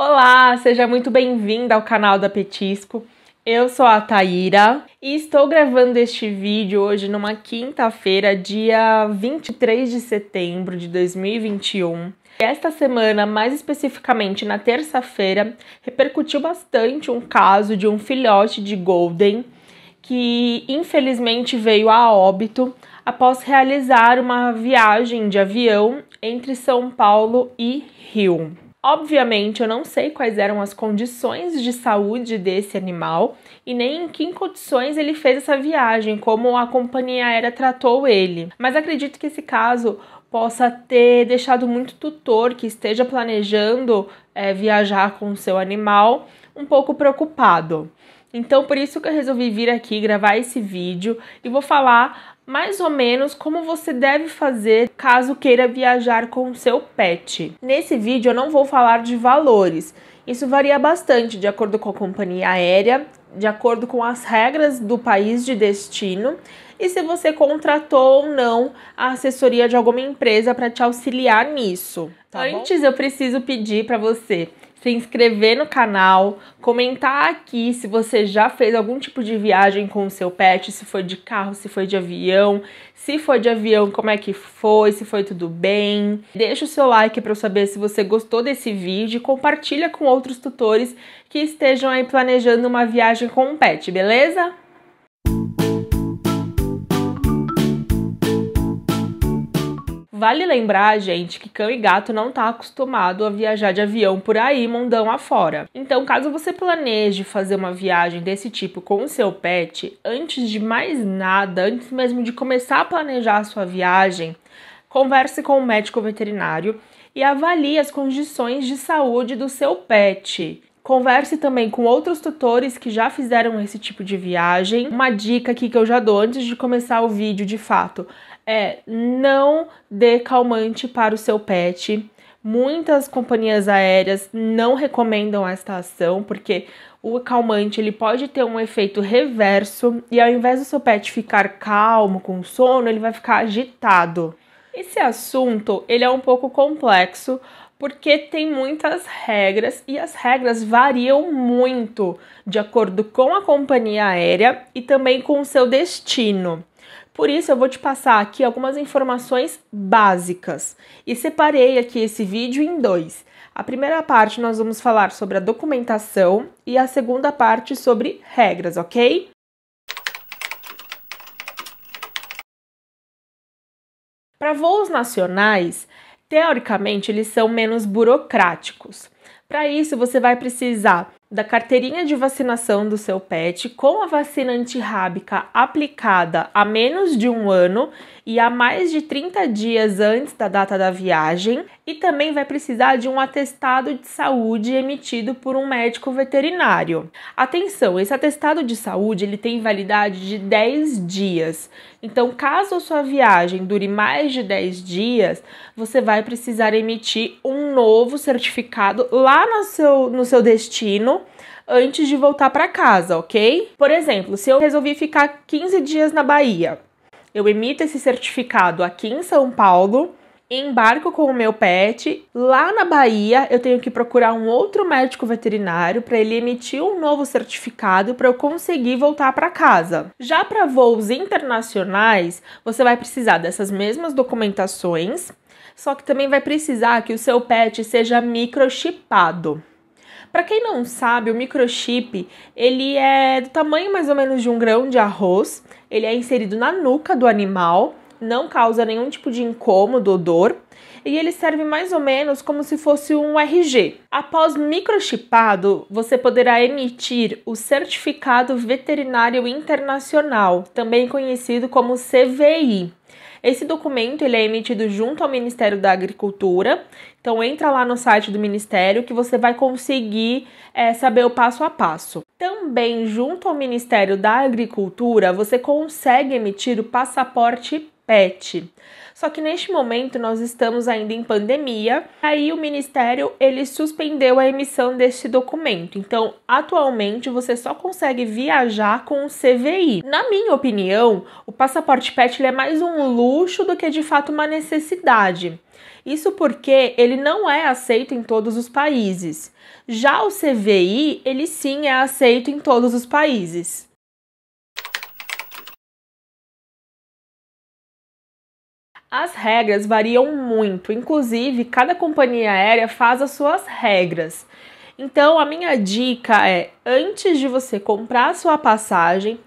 Olá, seja muito bem-vinda ao canal da Petisco. Eu sou a Taíra e estou gravando este vídeo hoje numa quinta-feira, dia 23 de setembro de 2021. esta semana, mais especificamente na terça-feira, repercutiu bastante um caso de um filhote de Golden que infelizmente veio a óbito após realizar uma viagem de avião entre São Paulo e Rio. Obviamente, eu não sei quais eram as condições de saúde desse animal e nem em que condições ele fez essa viagem, como a companhia aérea tratou ele. Mas acredito que esse caso possa ter deixado muito tutor que esteja planejando é, viajar com o seu animal um pouco preocupado. Então, por isso que eu resolvi vir aqui gravar esse vídeo e vou falar mais ou menos como você deve fazer caso queira viajar com o seu pet. Nesse vídeo eu não vou falar de valores. Isso varia bastante de acordo com a companhia aérea, de acordo com as regras do país de destino e se você contratou ou não a assessoria de alguma empresa para te auxiliar nisso. Tá Antes, bom? eu preciso pedir para você se inscrever no canal, comentar aqui se você já fez algum tipo de viagem com o seu pet, se foi de carro, se foi de avião, se foi de avião, como é que foi, se foi tudo bem. Deixa o seu like para eu saber se você gostou desse vídeo e compartilha com outros tutores que estejam aí planejando uma viagem com um pet, beleza? Vale lembrar, gente, que cão e gato não tá acostumado a viajar de avião por aí, mundão afora. Então, caso você planeje fazer uma viagem desse tipo com o seu pet, antes de mais nada, antes mesmo de começar a planejar a sua viagem, converse com o médico veterinário e avalie as condições de saúde do seu pet. Converse também com outros tutores que já fizeram esse tipo de viagem. Uma dica aqui que eu já dou antes de começar o vídeo, de fato, é não dê calmante para o seu pet. Muitas companhias aéreas não recomendam esta ação porque o calmante ele pode ter um efeito reverso e ao invés do seu pet ficar calmo com sono, ele vai ficar agitado. Esse assunto ele é um pouco complexo porque tem muitas regras e as regras variam muito de acordo com a companhia aérea e também com o seu destino. Por isso, eu vou te passar aqui algumas informações básicas e separei aqui esse vídeo em dois. A primeira parte nós vamos falar sobre a documentação e a segunda parte sobre regras, ok? Para voos nacionais, teoricamente eles são menos burocráticos. Para isso, você vai precisar da carteirinha de vacinação do seu pet com a vacina antirrábica aplicada há menos de um ano e há mais de 30 dias antes da data da viagem e também vai precisar de um atestado de saúde emitido por um médico veterinário. Atenção, esse atestado de saúde ele tem validade de 10 dias. Então, caso a sua viagem dure mais de 10 dias, você vai precisar emitir um novo certificado lá no seu, no seu destino antes de voltar para casa, ok? Por exemplo, se eu resolvi ficar 15 dias na Bahia, eu emito esse certificado aqui em São Paulo embarco com o meu pet. Lá na Bahia, eu tenho que procurar um outro médico veterinário para ele emitir um novo certificado para eu conseguir voltar para casa. Já para voos internacionais, você vai precisar dessas mesmas documentações, só que também vai precisar que o seu pet seja microchipado. Para quem não sabe, o microchip, ele é do tamanho mais ou menos de um grão de arroz. Ele é inserido na nuca do animal não causa nenhum tipo de incômodo ou dor e ele serve mais ou menos como se fosse um RG. Após microchipado, você poderá emitir o Certificado Veterinário Internacional, também conhecido como CVI. Esse documento ele é emitido junto ao Ministério da Agricultura. Então entra lá no site do Ministério que você vai conseguir é, saber o passo a passo. Também junto ao Ministério da Agricultura você consegue emitir o passaporte PET. Só que neste momento nós estamos ainda em pandemia, aí o ministério ele suspendeu a emissão deste documento. Então, atualmente você só consegue viajar com o CVI. Na minha opinião, o passaporte PET é mais um luxo do que de fato uma necessidade. Isso porque ele não é aceito em todos os países. Já o CVI, ele sim é aceito em todos os países. As regras variam muito, inclusive cada companhia aérea faz as suas regras. Então, a minha dica é: antes de você comprar sua passagem,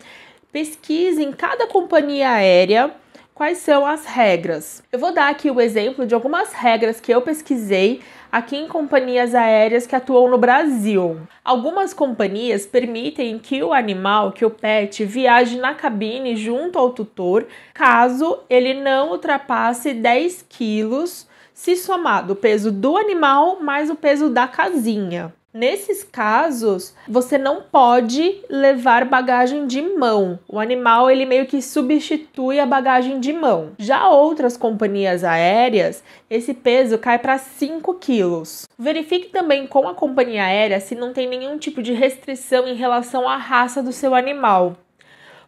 pesquise em cada companhia aérea quais são as regras. Eu vou dar aqui o exemplo de algumas regras que eu pesquisei aqui em companhias aéreas que atuam no Brasil. Algumas companhias permitem que o animal, que o pet, viaje na cabine junto ao tutor, caso ele não ultrapasse 10 quilos, se somado o peso do animal mais o peso da casinha. Nesses casos, você não pode levar bagagem de mão. O animal ele meio que substitui a bagagem de mão. Já outras companhias aéreas, esse peso cai para 5 quilos. Verifique também com a companhia aérea se não tem nenhum tipo de restrição em relação à raça do seu animal.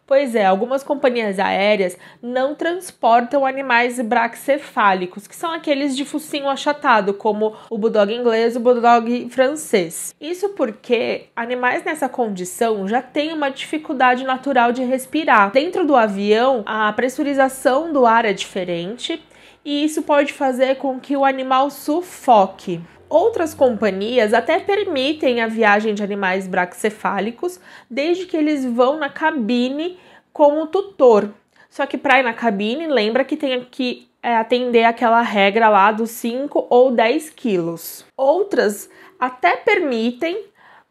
Pois é, algumas companhias aéreas não transportam animais braxefálicos, que são aqueles de focinho achatado, como o bulldog inglês e o bulldog francês. Isso porque animais nessa condição já têm uma dificuldade natural de respirar. Dentro do avião, a pressurização do ar é diferente e isso pode fazer com que o animal sufoque. Outras companhias até permitem a viagem de animais braxcefálicos, desde que eles vão na cabine como tutor. Só que para ir na cabine, lembra que tem que é, atender aquela regra lá dos 5 ou 10 quilos. Outras até permitem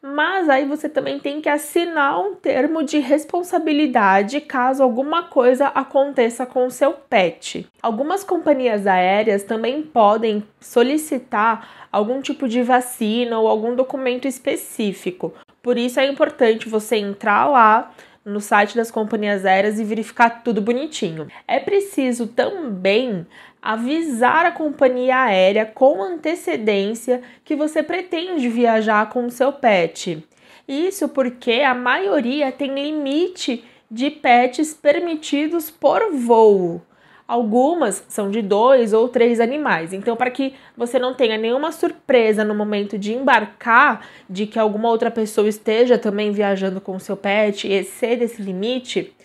mas aí você também tem que assinar um termo de responsabilidade caso alguma coisa aconteça com o seu pet. Algumas companhias aéreas também podem solicitar algum tipo de vacina ou algum documento específico. Por isso é importante você entrar lá no site das companhias aéreas e verificar tudo bonitinho. É preciso também avisar a companhia aérea com antecedência que você pretende viajar com o seu pet. Isso porque a maioria tem limite de pets permitidos por voo. Algumas são de dois ou três animais. Então, para que você não tenha nenhuma surpresa no momento de embarcar, de que alguma outra pessoa esteja também viajando com o seu pet e exceda esse limite,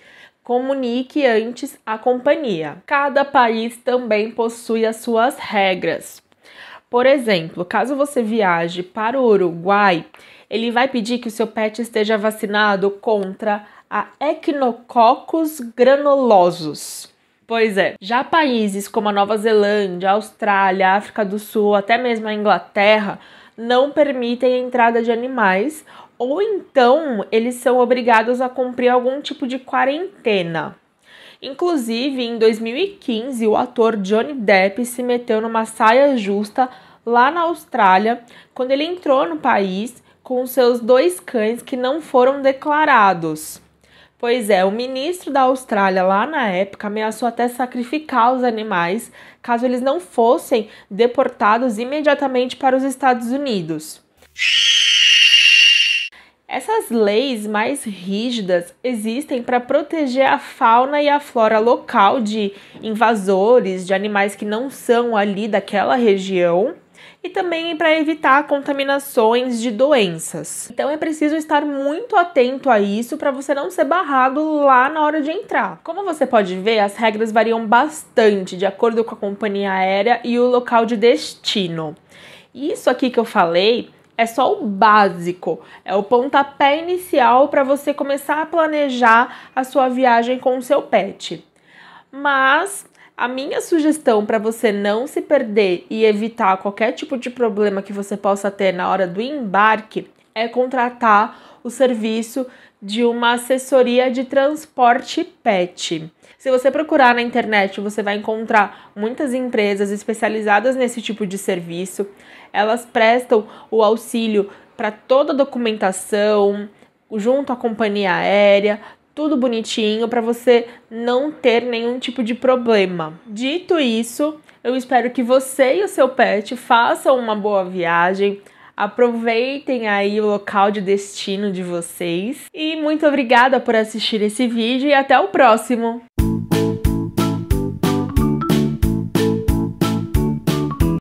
comunique antes à companhia. Cada país também possui as suas regras. Por exemplo, caso você viaje para o Uruguai, ele vai pedir que o seu pet esteja vacinado contra a Echinococcus granulosus. Pois é, já países como a Nova Zelândia, Austrália, África do Sul, até mesmo a Inglaterra, não permitem a entrada de animais ou então eles são obrigados a cumprir algum tipo de quarentena. Inclusive, em 2015, o ator Johnny Depp se meteu numa saia justa lá na Austrália quando ele entrou no país com seus dois cães que não foram declarados. Pois é, o ministro da Austrália lá na época ameaçou até sacrificar os animais caso eles não fossem deportados imediatamente para os Estados Unidos. Essas leis mais rígidas existem para proteger a fauna e a flora local de invasores, de animais que não são ali daquela região e também para evitar contaminações de doenças. Então é preciso estar muito atento a isso para você não ser barrado lá na hora de entrar. Como você pode ver, as regras variam bastante de acordo com a companhia aérea e o local de destino. Isso aqui que eu falei é só o básico, é o pontapé inicial para você começar a planejar a sua viagem com o seu pet. Mas a minha sugestão para você não se perder e evitar qualquer tipo de problema que você possa ter na hora do embarque é contratar o serviço de uma assessoria de transporte pet. Se você procurar na internet, você vai encontrar muitas empresas especializadas nesse tipo de serviço. Elas prestam o auxílio para toda a documentação, junto à companhia aérea, tudo bonitinho para você não ter nenhum tipo de problema. Dito isso, eu espero que você e o seu pet façam uma boa viagem Aproveitem aí o local de destino de vocês. E muito obrigada por assistir esse vídeo e até o próximo!